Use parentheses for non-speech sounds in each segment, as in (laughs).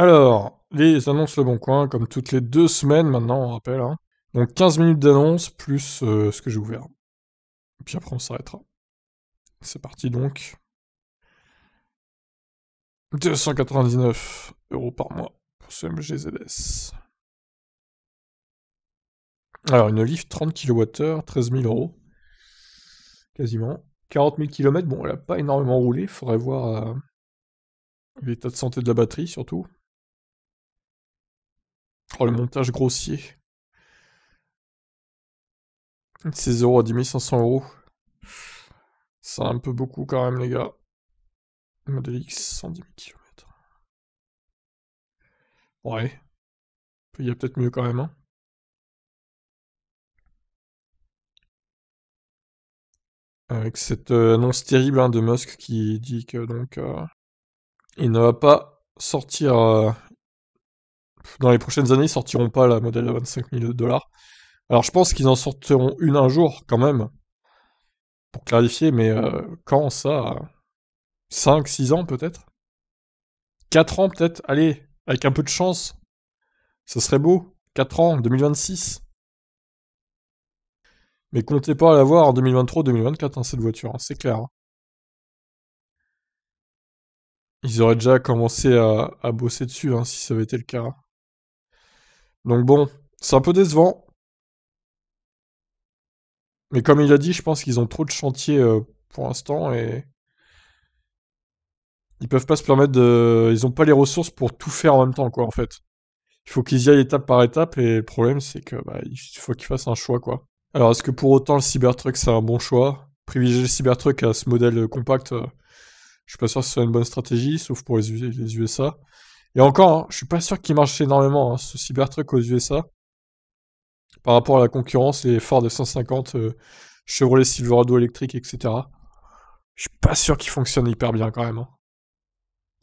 Alors, les annonces Le Bon Coin, comme toutes les deux semaines maintenant, on rappelle. Hein. Donc 15 minutes d'annonce plus euh, ce que j'ai ouvert. Et puis après, on s'arrêtera. C'est parti donc. 299 euros par mois pour ce MGZS. Alors, une livre 30 kWh, 13 000 euros. Quasiment. 40 000 km, bon, elle n'a pas énormément roulé. Faudrait voir euh, l'état de santé de la batterie surtout. Oh, le montage grossier. De 6 euros à 10 500 euros. C'est un peu beaucoup quand même, les gars. Model X, 110 000 km. Ouais. Il y a peut-être mieux quand même, hein. Avec cette euh, annonce terrible hein, de Musk qui dit que donc euh, il ne va pas sortir euh, dans les prochaines années, ils sortiront pas la modèle à 25 000 dollars. Alors je pense qu'ils en sortiront une un jour quand même, pour clarifier, mais euh, quand ça 5, 6 ans peut-être 4 ans peut-être Allez, avec un peu de chance, ça serait beau. 4 ans, 2026. Mais comptez pas l'avoir en 2023-2024, hein, cette voiture, hein, c'est clair. Hein. Ils auraient déjà commencé à, bosser dessus si ça avait été le cas. Donc bon, c'est un peu décevant. Mais comme il a dit, je pense qu'ils ont trop de chantiers euh, pour l'instant et ils peuvent pas se permettre de. Ils ont pas les ressources pour tout faire en même temps, quoi, en fait. Il faut qu'ils y aillent étape par étape et le problème, c'est que bah, il faut qu'ils fassent un choix, quoi. Alors, est-ce que pour autant le Cybertruck, c'est un bon choix Privilégier le Cybertruck à ce modèle compact, je euh, je suis pas sûr que ce soit une bonne stratégie, sauf pour les USA. Et encore, hein, je suis pas sûr qu'il marche énormément, hein, ce Cybertruck aux USA. Par rapport à la concurrence, les Ford 150, euh, Chevrolet Silverado électrique, etc. Je suis pas sûr qu'il fonctionne hyper bien quand même. Hein.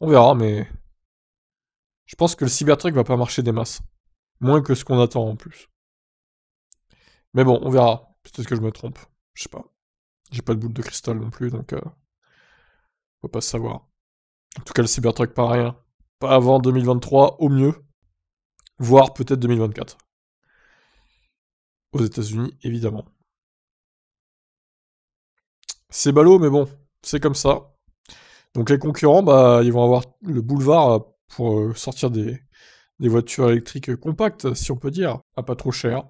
On verra, mais... Je pense que le Cybertruck va pas marcher des masses. Moins que ce qu'on attend en plus. Mais bon, on verra. Peut-être que je me trompe. Je sais pas. J'ai pas de boule de cristal non plus, donc... ne euh, Faut pas savoir. En tout cas, le Cybertruck, pas rien pas avant 2023 au mieux, voire peut-être 2024. Aux États-Unis, évidemment. C'est ballot, mais bon, c'est comme ça. Donc les concurrents, bah, ils vont avoir le boulevard euh, pour euh, sortir des, voitures électriques euh, compactes, si on peut dire, à pas trop cher.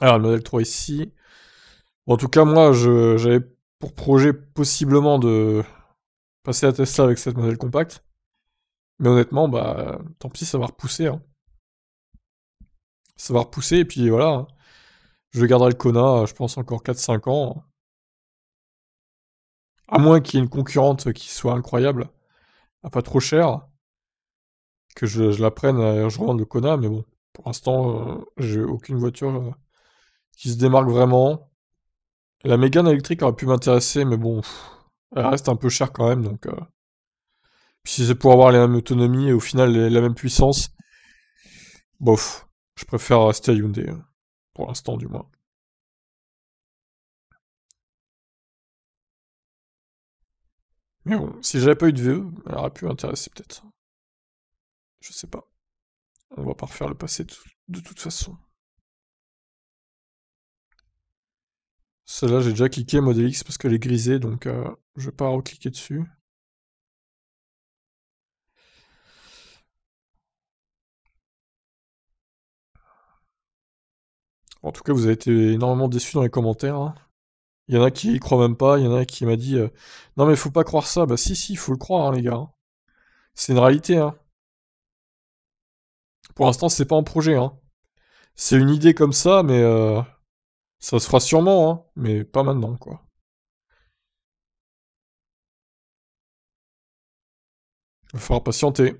Alors le modèle 3 ici. en tout cas, moi, j'avais pour projet possiblement de passer à Tesla avec cette modèle compacte. Mais honnêtement, bah, tant pis, ça va repousser. Hein. Ça va repousser, et puis voilà. Hein. Je garderai le Kona, euh, je pense, encore 4-5 ans. Hein. À moins qu'il y ait une concurrente qui soit incroyable, pas trop cher, que je, la prenne et je revende le Kona, mais bon, pour l'instant, euh, j'ai aucune voiture euh, qui se démarque vraiment. La Mégane électrique aurait pu m'intéresser, mais bon, elle reste un peu chère quand même, donc si c'est pour avoir la même autonomie et au final la même puissance, bof, je préfère rester euh, à Hyundai, hein. pour l'instant du moins. Mais bon, si j'avais pas eu de VE, elle aurait pu m'intéresser peut-être. Je sais pas. On va pas refaire le passé de toute façon. Celle-là, j'ai déjà cliqué Model X parce qu'elle est grisée, donc je euh, je vais pas recliquer dessus. En tout cas, vous avez été énormément déçus dans les commentaires. Hein. Il y en a qui y croient même pas, il y en a qui m'a dit euh, Non mais faut pas croire ça, bah si si, faut le croire hein, les gars. Hein. C'est une réalité. Pour l'instant, c'est pas un projet. Hein. C'est une idée comme ça, mais euh, ça se fera sûrement, hein, mais pas maintenant quoi. Il va falloir patienter.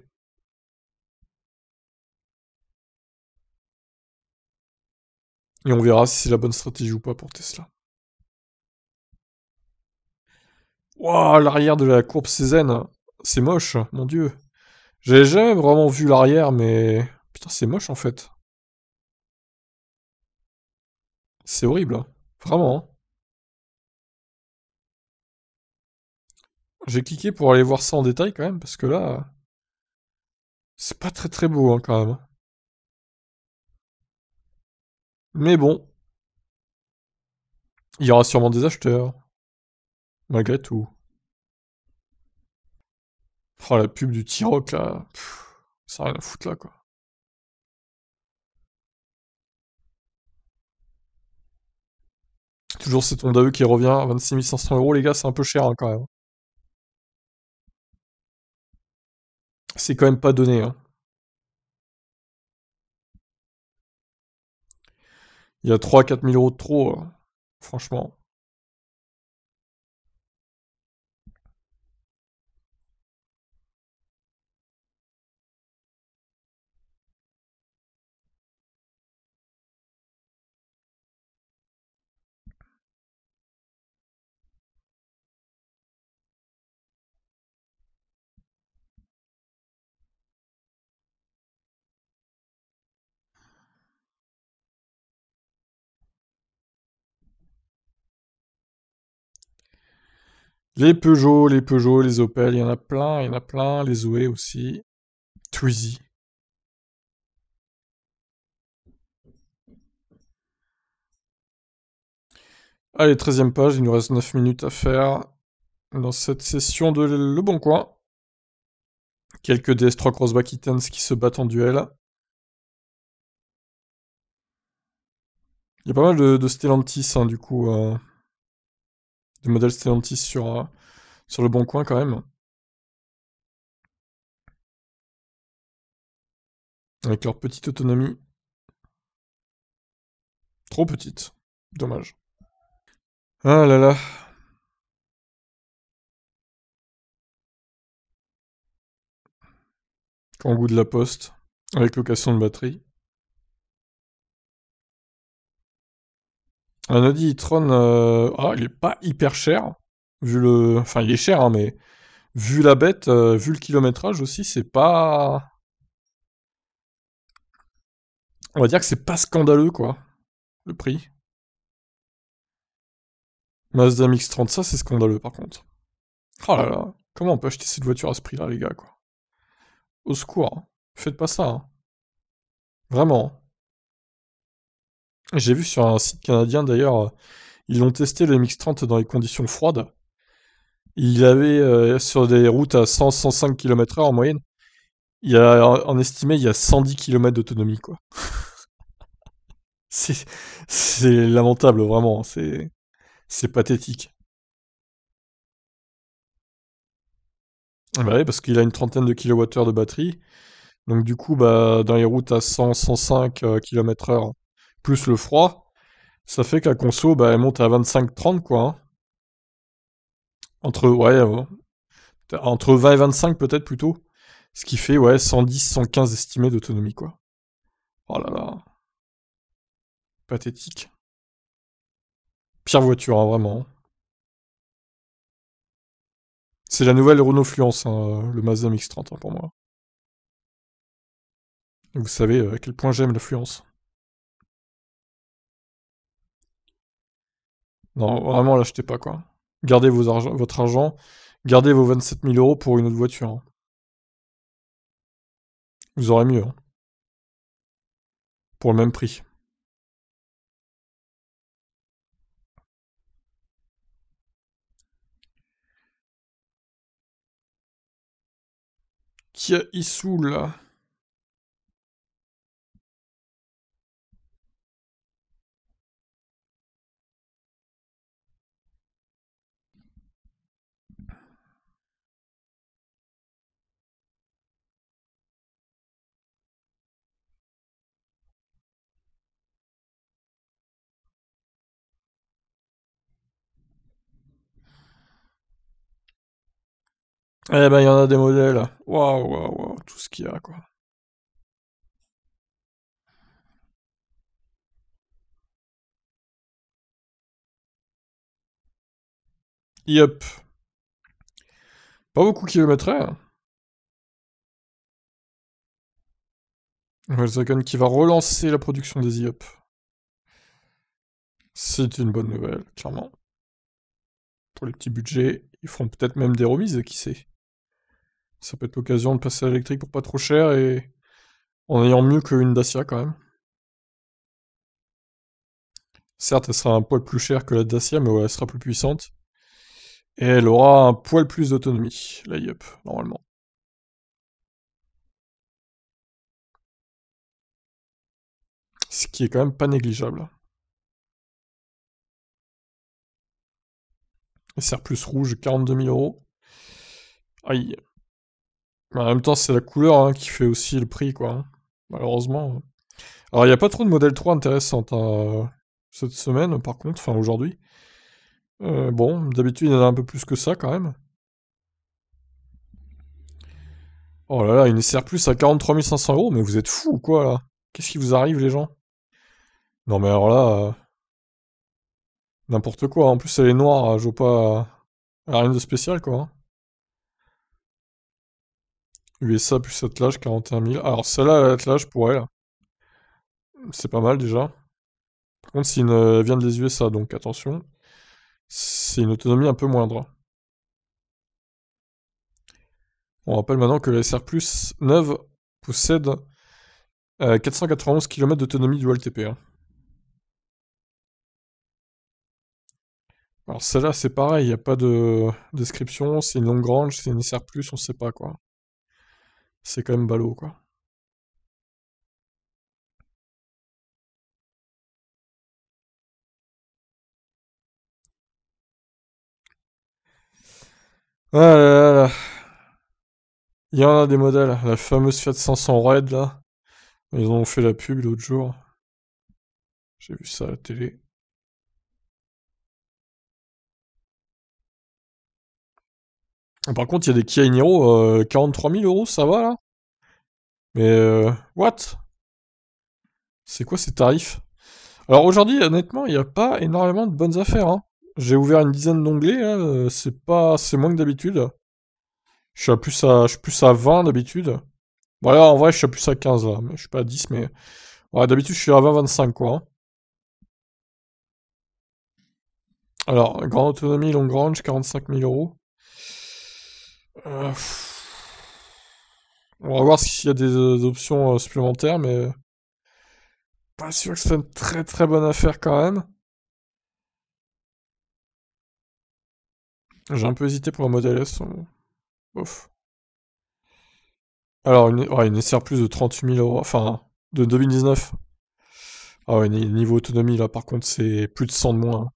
Et on verra si c'est la bonne stratégie ou pas pour Tesla. Waouh, l'arrière de la courbe Cézanne, c'est moche, mon dieu. J'avais jamais vraiment vu l'arrière, mais... Putain, c'est moche en fait. C'est horrible, hein. vraiment. Hein. J'ai cliqué pour aller voir ça en détail quand même, parce que là... C'est pas très très beau hein, quand même. Mais bon, il y aura sûrement des acheteurs. Malgré tout. Oh, la pub du T-Rock, là. ça a rien à foutre, là, quoi. Toujours cette ton eux qui revient à 26 500 euros, les gars, c'est un peu cher, hein, quand même. C'est quand même pas donné, hein. Il y a 3-4 000 euros de trop, hein, franchement. Les Peugeot, les Peugeot, les Opel, il y en a plein, il y en a plein, les Zoé aussi. Twizy. Allez, 13 page, il nous reste 9 minutes à faire dans cette session de Le Bon Coin. Quelques DS3 Crossback Itens qui se battent en duel. Il y a pas mal de, Stellantis, hein, du coup. Euh du modèles Stellantis sur, euh, sur le bon coin quand même. Avec leur petite autonomie. Trop petite. Dommage. Ah là là. goût de la poste. Avec location de batterie. Un Audi Tron, euh, ah, il est pas hyper cher. Vu le... Enfin, il est cher, hein, mais vu la bête, euh, vu le kilométrage aussi, c'est pas. On va dire que c'est pas scandaleux, quoi. Le prix. Mazda MX-30, ça c'est scandaleux par contre. Oh là là, comment on peut acheter cette voiture à ce prix-là, les gars, quoi. Au secours, hein. faites pas ça. Hein. Vraiment. Hein. J'ai vu sur un site canadien d'ailleurs, euh, ils ont testé le MX-30 dans les conditions froides. Il avait euh, sur des routes à 100-105 km/h en moyenne, il a, en estimé, il y a 110 km d'autonomie quoi. (laughs) c'est lamentable vraiment, hein, c'est c'est pathétique. Ah bah oui, parce qu'il a une trentaine de kilowattheures de batterie. Donc du coup, bah, dans les routes à 100, 105 km/h, plus le froid, ça fait qu'un conso, bah, elle monte à 25-30, quoi. Hein. Entre, ouais, euh, entre 20 et 25 peut-être plutôt. Ce qui fait, ouais, 110-115 estimés d'autonomie, quoi. Oh là là. Pathétique. Pire voiture, hein, vraiment. Hein. C'est la nouvelle Renault Fluence, euh, le Mazda MX-30, pour moi. Vous savez euh, à quel point j'aime la Fluence. Non, oh, oh. vraiment, l'achetez pas, quoi. Gardez vos argent, votre argent, gardez vos 27 000 euros pour une autre voiture. Hein. Vous aurez mieux. Hein. Pour le même prix. Kia là Eh ben, il y en a des modèles. Waouh, waouh, waouh, tout ce qu'il y a, quoi. Yup. Pas beaucoup mettraient. Volkswagen qui va relancer la production des IOP. C'est une bonne nouvelle, clairement. Pour les petits budgets, ils feront peut-être même des remises, qui sait. Ça peut être l'occasion de passer à l'électrique pour pas trop cher et en ayant mieux qu'une Dacia quand même. Certes, elle sera un poil plus chère que la Dacia, mais elle sera plus puissante. Et elle aura un poil plus d'autonomie, la Yup, normalement. Ce qui est quand même pas négligeable. serre plus rouge, 42 000 euros. Aïe en même temps, c'est la couleur hein, qui fait aussi le prix, quoi. Hein, malheureusement. Alors, il n'y a pas trop de modèles 3 intéressantes hein, cette semaine, par contre, enfin aujourd'hui. Euh, bon, d'habitude, il y en a un peu plus que ça, quand même. Oh là là, une sert Plus à 43 500 euros, mais vous êtes fous ou quoi, là Qu'est-ce qui vous arrive, les gens Non, mais alors là... Euh, n'importe quoi, en plus elle est noire, je vois pas... rien de spécial, quoi. USA plus Attelage, 41 000. Alors celle-là, Attelage, pour elle, c'est pas mal déjà. Par contre, une, elle vient des USA, donc attention. C'est une autonomie un peu moindre. On rappelle maintenant que la SR Plus 9 possède 491 euh, km d'autonomie du L.T.P. Hein. Alors celle-là c'est pareil, il n'y a pas de description, c'est une longue range, c'est une SR+, on ne sait pas quoi c'est quand même ballot, quoi. Ah là là Il y en a des modèles, la fameuse Fiat 500 Red là. Ils ont fait la pub l'autre jour. J'ai vu ça à la télé. Par contre, il y a des Kia Niro, 43 000 euros, ça va là Mais euh, what C'est quoi ces tarifs Alors aujourd'hui, honnêtement, il n'y a pas énormément de bonnes affaires. Hein. J'ai ouvert une dizaine d'onglets, hein, euh, c'est pas, c'est moins que d'habitude. Je suis plus à, plus à 20 d'habitude. Voilà, en vrai, je suis à plus à 15 là, je suis pas à 10, mais ouais, d'habitude, je suis à 20-25 quoi. Hein. Alors, grande autonomie, long range, 45 000 euros. On va voir s'il y a des euh, options euh, supplémentaires, mais euh, pas sûr que ce soit une très très bonne affaire quand même. J'ai un peu hésité pour un modèle S. Hein. Alors, il ouais, plus de 38 000 euros, enfin, de 2019. Ah ouais, niveau autonomie, là, par contre, c'est plus de 100 de moins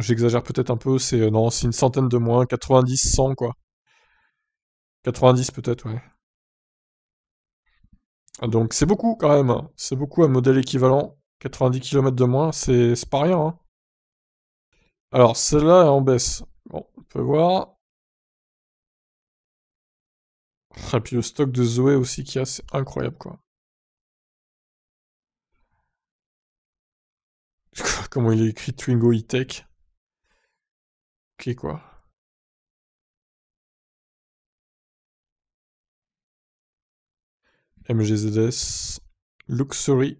j'exagère peut-être un peu, c'est euh, non, c'est une centaine de moins, 90, 100 quoi. 90 peut-être, ouais. Ah, donc c'est beaucoup quand même, hein. c'est beaucoup un modèle équivalent. 90 km de moins, c'est pas rien. Hein. Alors celle-là en baisse. Bon, on peut voir. Et puis le stock de Zoé aussi qui est c'est incroyable quoi. comment il est écrit Twingo E-Tech. Ok, quoi. MGZS, Luxury.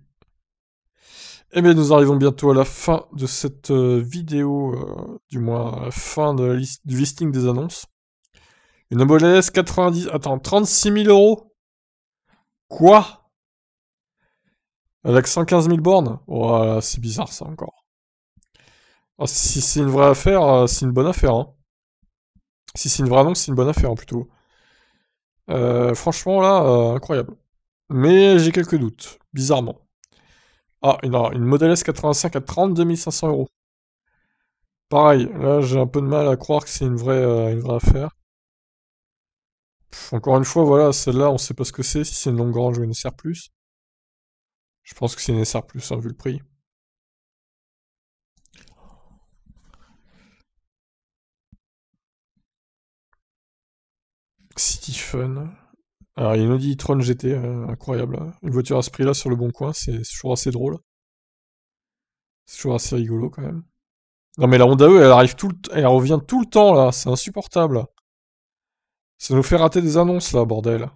Eh bien, nous arrivons bientôt à la fin de cette euh, vidéo, euh, du moins la fin de du listing des annonces. Une MLS 90... Attends, 36 000 euros Quoi Avec 115 000 bornes c'est bizarre ça encore. Ah, si c'est une vraie affaire, euh, c'est une bonne affaire. Hein. Si c'est une vraie annonce, c'est une bonne affaire plutôt. Euh, franchement, là, euh, incroyable. Mais j'ai quelques doutes, bizarrement. Ah, une, Model S 85 à 32 500 euros. Pareil, là j'ai un peu de mal à croire que c'est une, vraie, une vraie affaire. encore une fois, voilà, celle-là, on sait pas ce que c'est, si c'est une longue range ou une SR+. Je pense que c'est une SR+, hein, vu le prix. fun Alors, il y a une Audi tron GT, incroyable. Une voiture à ce prix-là sur le bon coin, c'est toujours assez drôle. C'est toujours assez rigolo quand même. Non mais la Honda E, elle arrive tout elle revient tout le temps là, c'est insupportable. Ça nous fait rater des annonces là, bordel.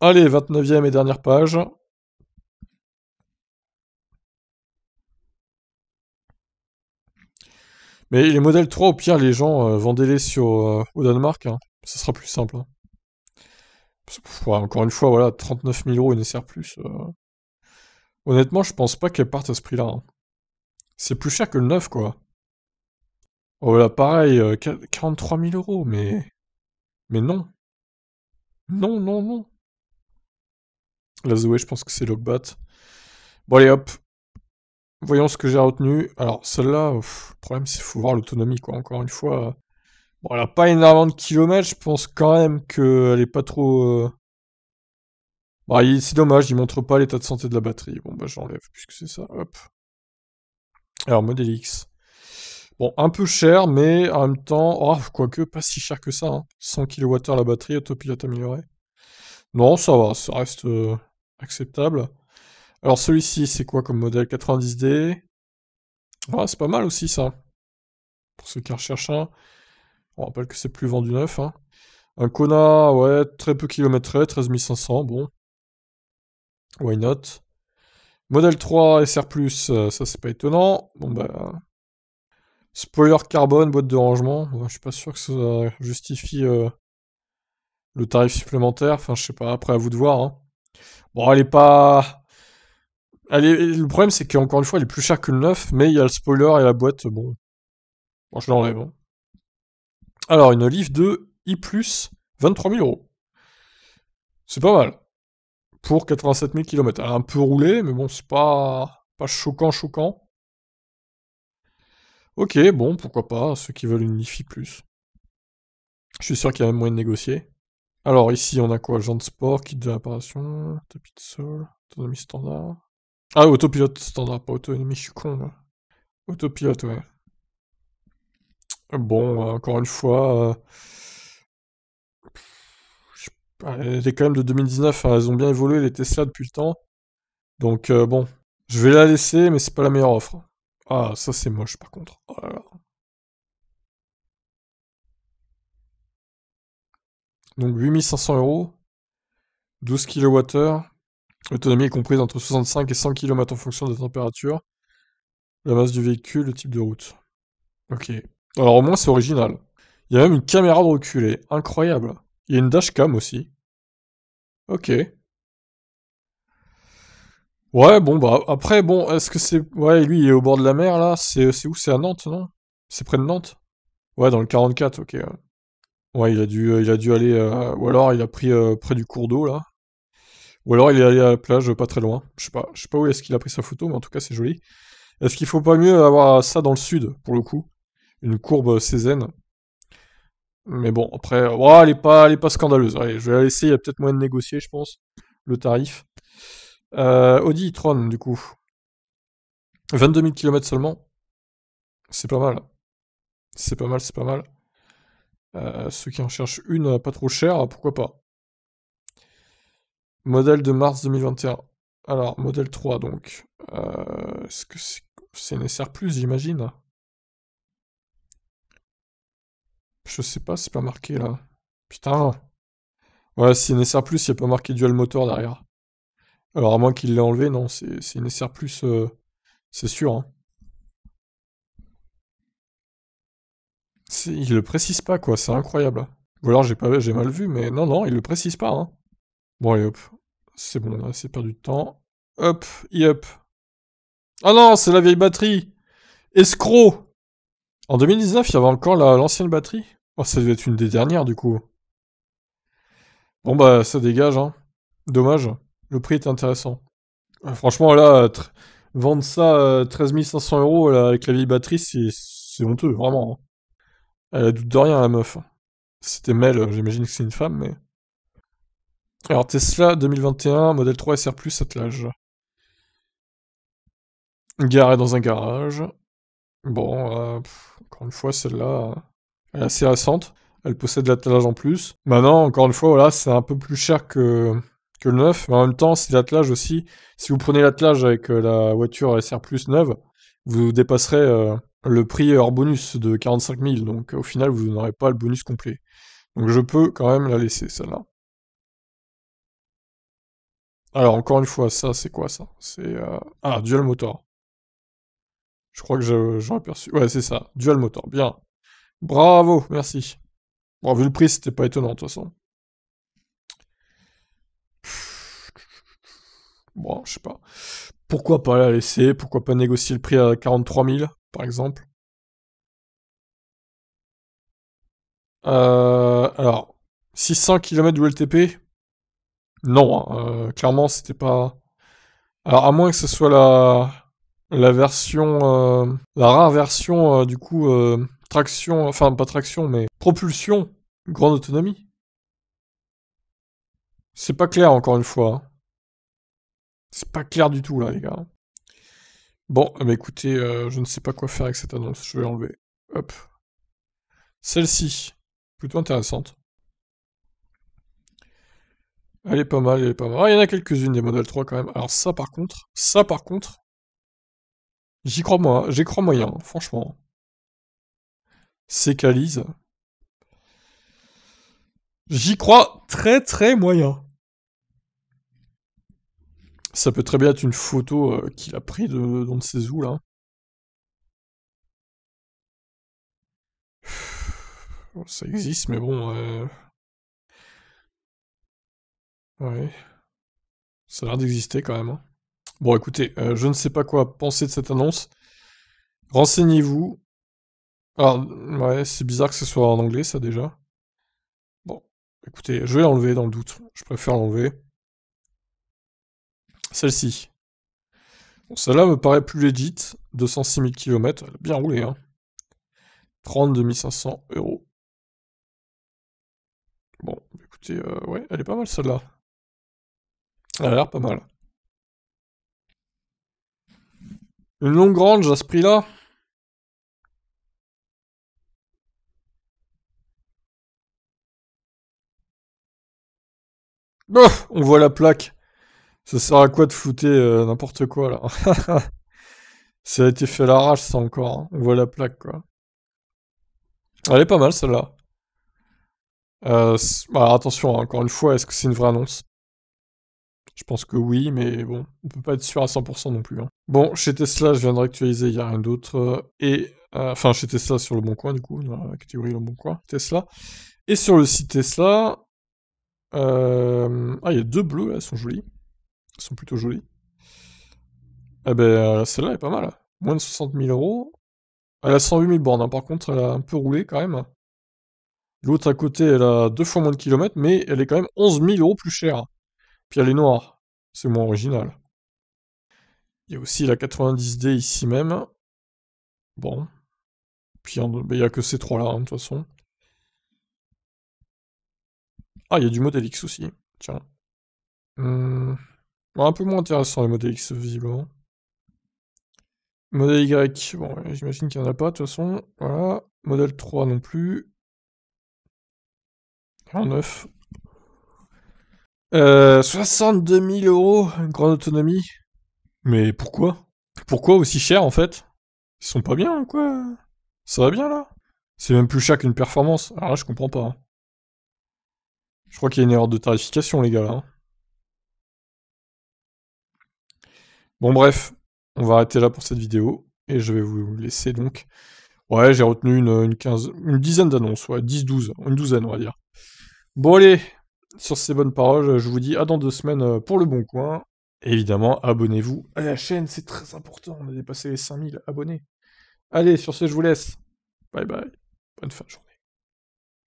Allez, 29ème et dernière page. Mais les modèles 3, au pire, les gens, euh, vendez-les sur, euh, au Danemark. Ce hein. Ça sera plus simple. Hein. encore une fois, voilà, 39 000 euros une SR+. plus. Euh. Honnêtement, je pense pas qu'elle partent à ce prix-là. Hein. C'est plus cher que le 9, quoi. Oh là, pareil, 43 000 euros, mais... Mais non. Non, non, non. La Zoé, je pense que c'est Logbat. Bon, allez, hop, Voyons ce que j'ai retenu. Alors, celle-là, le problème, c'est qu'il faut voir l'autonomie, quoi. Encore une fois, bon, elle n'a pas énormément de kilomètres. Je pense quand même qu'elle est pas trop. Euh, bah, c'est dommage, il ne montre pas l'état de santé de la batterie. Bon, bah, j'enlève, puisque c'est ça. Hop. Alors, modèle X. Bon, un peu cher, mais en même temps, oh, quoique, pas si cher que ça. 100 hein. kWh la batterie, autopilote amélioré. Non, ça va, ça reste euh, acceptable. Alors celui-ci, c'est quoi comme modèle 90D ah, C'est pas mal aussi ça. Pour ceux qui recherchent un. On rappelle que c'est plus vendu neuf. Hein. Un Kona, ouais, très peu kilométré, 13 500, bon. Why not Modèle 3 SR+, euh, ça c'est pas étonnant. Bon bah... Spoiler carbone, boîte de rangement. je suis pas sûr que ça justifie euh, le tarif supplémentaire. Enfin, je sais pas, après à vous de voir. Hein. Bon, elle est pas le problème, c'est qu'encore une fois, elle est plus chère que le 9, mais il y a le spoiler et la boîte, bon. je l'enlève. Hein. Alors, une olive de I, 23 000 euros. C'est pas mal. Pour 87 000 km. Elle a un peu roulé, mais bon, c'est pas, pas choquant, choquant. Ok, bon, pourquoi pas, ceux qui veulent une IFI+. Je suis sûr qu'il y a même moyen de négocier. Alors ici, on a quoi Jean de sport, kit de réparation, tapis de sol, autonomie standard. Ah, autopilote standard, pas auto-ennemi, je suis con. Autopilote, ouais. Bon, euh. encore une fois, euh, ah, elle était quand même de 2019, hein, elles ont bien évolué les Tesla depuis le temps. Donc euh, bon, je vais la laisser, mais c'est pas la meilleure offre. Ah, ça c'est moche par contre. Oh Donc 8500 euros, 12 kWh, L'autonomie est comprise entre 65 et 100 km en fonction de la température, la masse du véhicule, le type de route. Ok. Alors au moins c'est original. Il y a même une caméra de reculée. Incroyable. Il y a une dashcam aussi. Ok. Ouais, bon, bah, après, bon, est-ce que c'est... Ouais, lui, il est au bord de la mer, là. C'est où C'est à Nantes, non C'est près de Nantes Ouais, dans le 44, ok. Ouais, il a dû, euh, il a dû aller... Euh, ou alors, il a pris euh, près du cours d'eau, là. Ou alors il est allé à la plage pas très loin. Je sais pas, je sais pas où est-ce qu'il a pris sa photo, mais en tout cas c'est joli. Est-ce qu'il faut pas mieux avoir ça dans le sud, pour le coup Une courbe césaine. Mais bon, après, oh, elle, est pas, elle pas scandaleuse. Allez, je vais la laisser, il y a peut-être moyen de négocier, je pense, le tarif. Euh, Audi tron du coup. 22 000 km seulement. C'est pas mal. C'est pas mal, c'est pas mal. Euh, ceux qui en cherchent une euh, pas trop chère, pourquoi pas Modèle de mars 2021. Alors, modèle 3, donc. Euh, est-ce que c'est une plus, j'imagine Je sais pas, c'est pas marqué, là. Putain Ouais, c'est une plus, il n'y a pas marqué dual moteur derrière. Alors, à moins qu'il l'ait enlevé, non, c'est une plus, euh, c'est sûr. Hein. Il le précise pas, quoi, c'est incroyable. Ou alors j'ai pas, j'ai mal vu, mais non, non, il le précise pas. Hein. Bon, allez, hop. C'est bon, on c'est perdu de temps. Hop, yup. Ah non, c'est la vieille batterie Escroc En 2019, il y avait encore l'ancienne batterie Oh, ça devait être une des dernières, du coup. Bon, bah, ça dégage, hein. Dommage. Le prix est intéressant. Ah, franchement, là, vendre ça à 13 500 euros avec la vieille batterie, c'est honteux, vraiment. Hein. Elle a doute de rien, la meuf. C'était Mel, j'imagine que c'est une femme, mais... Alors Tesla 2021, modèle 3 SR+, attelage. Garé dans un garage. Bon, euh, encore une fois, celle-là, elle est assez récente. Elle possède l'attelage en plus. Maintenant, encore une fois, voilà, c'est un peu plus cher que, que le neuf. Mais en même temps, c'est l'attelage aussi. Si vous prenez l'attelage avec euh, la voiture SR+, neuve, vous dépasserez euh, le prix hors bonus de 45 000. Donc au final, vous n'aurez pas le bonus complet. Donc je peux quand même la laisser, celle-là. Alors, encore une fois, ça, c'est quoi ça C'est. Euh, ah, Dual Motor. Je crois que j'aurais perçu. Ouais, c'est ça. Dual Motor. Bien. Bravo, merci. Bon, vu le prix, c'était pas étonnant, de toute façon. Bon, je sais pas. Pourquoi pas la laisser Pourquoi pas négocier le prix à 43 000, par exemple euh, Alors, 600 km de LTP non, hein, euh, clairement, c'était pas. Alors, à moins que ce soit la, la version, euh, la rare version euh, du coup traction, enfin pas traction mais propulsion, grande autonomie. C'est pas clair encore une fois. Hein. C'est pas clair du tout là les gars. Bon, mais eh ben, écoutez, je ne sais pas quoi faire avec cette annonce, je vais enlever. Hop. Celle-ci, plutôt intéressante. Elle est pas mal, elle est pas mal. Ah, il y en a quelques-unes des modèles 3 quand même. Alors ça par contre, ça par contre, j'y crois moi, hein. j'y crois moyen, hein, franchement. C'est Calise. J'y crois très très moyen. Ça peut très bien être une photo euh, qu'il a pris de, de, ses où là. Hein. Ça existe, mais bon. Euh, Ouais. Ça a l'air d'exister quand même. Hein. Bon, écoutez, euh, je ne sais pas quoi penser de cette annonce. Renseignez-vous. Alors, ouais, c'est bizarre que ce soit en anglais, ça déjà. Bon, écoutez, je vais l'enlever dans le doute. Je préfère l'enlever. Celle-ci. Bon, celle-là me paraît plus légite. 206 000 km, elle a bien roulé, hein. 32 500 euros. Bon, écoutez, euh, ouais, elle est pas mal celle-là. Elle a l'air pas mal. Une longue range à ce prix-là Oh, on voit la plaque. Ça sert à quoi de flouter euh, n'importe quoi là (laughs) Ça a été fait à l'arrache ça encore. Hein. On voit la plaque quoi. Elle est pas mal celle-là. Euh, bah, attention, hein, encore une fois, est-ce que c'est une vraie annonce je pense que oui, mais bon, on peut pas être sûr à 100% non plus. Hein. Bon, chez Tesla, je viens de réactualiser, il n'y a rien d'autre. Euh, et, euh, enfin, chez Tesla sur le bon coin, du coup, dans la catégorie le bon coin, Tesla. Et sur le site Tesla, euh, ah, il y a deux bleus, elles sont jolies. Elles sont plutôt jolies. Eh ben, celle-là est pas mal. Moins de 60 000 euros. Elle a 108 000 bornes, hein. par contre, elle a un peu roulé quand même. L'autre à côté, elle a deux fois moins de kilomètres, mais elle est quand même 11 000 euros plus chère. Puis elle est noire, c'est moins original. Il y a aussi la 90D ici même. Bon. Puis il n'y a que ces trois-là, hein, de toute façon. Ah, il y a du modèle X aussi. Tiens. Hum. Un peu moins intéressant, les modèles X, visiblement. Modèle Y, bon, j'imagine qu'il n'y en a pas, de toute façon. Voilà. Modèle 3 non plus. Neuf. Euh, 62 000 euros, une grande autonomie. Mais pourquoi Pourquoi aussi cher en fait Ils sont pas bien quoi Ça va bien là C'est même plus cher qu'une performance. Alors ah, là, je comprends pas. Hein. Je crois qu'il y a une erreur de tarification, les gars là. Hein. Bon, bref, on va arrêter là pour cette vidéo et je vais vous laisser donc. Ouais, j'ai retenu une, une dizaine d'annonces, ouais, 10-12, une douzaine, on va dire. Bon, allez, sur ces bonnes paroles, je vous dis à dans deux semaines euh, pour le bon coin. Évidemment, abonnez-vous à la chaîne, c'est très important. On a dépassé les 5000 abonnés. Allez, sur ce, je vous laisse. Bye bye. Bonne fin de journée.